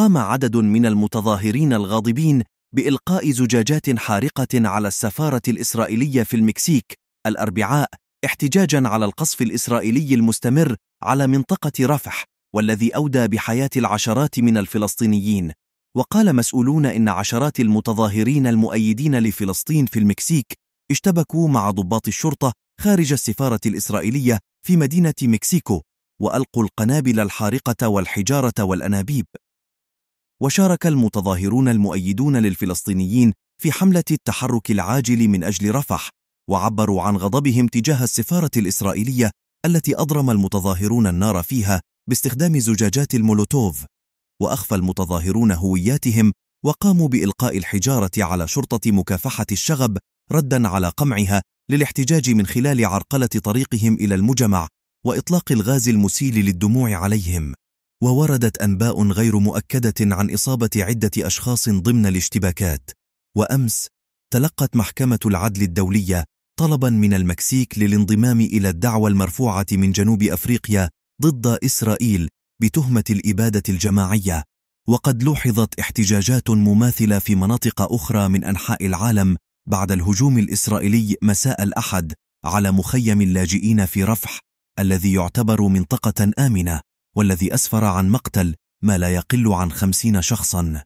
قام عدد من المتظاهرين الغاضبين بإلقاء زجاجات حارقة على السفارة الإسرائيلية في المكسيك الأربعاء احتجاجا على القصف الإسرائيلي المستمر على منطقة رفح والذي أودى بحياة العشرات من الفلسطينيين وقال مسؤولون إن عشرات المتظاهرين المؤيدين لفلسطين في المكسيك اشتبكوا مع ضباط الشرطة خارج السفارة الإسرائيلية في مدينة مكسيكو وألقوا القنابل الحارقة والحجارة والأنابيب وشارك المتظاهرون المؤيدون للفلسطينيين في حملة التحرك العاجل من أجل رفح وعبروا عن غضبهم تجاه السفارة الإسرائيلية التي أضرم المتظاهرون النار فيها باستخدام زجاجات المولوتوف وأخفى المتظاهرون هوياتهم وقاموا بإلقاء الحجارة على شرطة مكافحة الشغب ردًا على قمعها للاحتجاج من خلال عرقلة طريقهم إلى المجمع وإطلاق الغاز المسيل للدموع عليهم ووردت أنباء غير مؤكدة عن إصابة عدة أشخاص ضمن الاشتباكات وأمس تلقت محكمة العدل الدولية طلبا من المكسيك للانضمام إلى الدعوى المرفوعة من جنوب أفريقيا ضد إسرائيل بتهمة الإبادة الجماعية وقد لوحظت احتجاجات مماثلة في مناطق أخرى من أنحاء العالم بعد الهجوم الإسرائيلي مساء الأحد على مخيم اللاجئين في رفح الذي يعتبر منطقة آمنة والذي أسفر عن مقتل ما لا يقل عن خمسين شخصا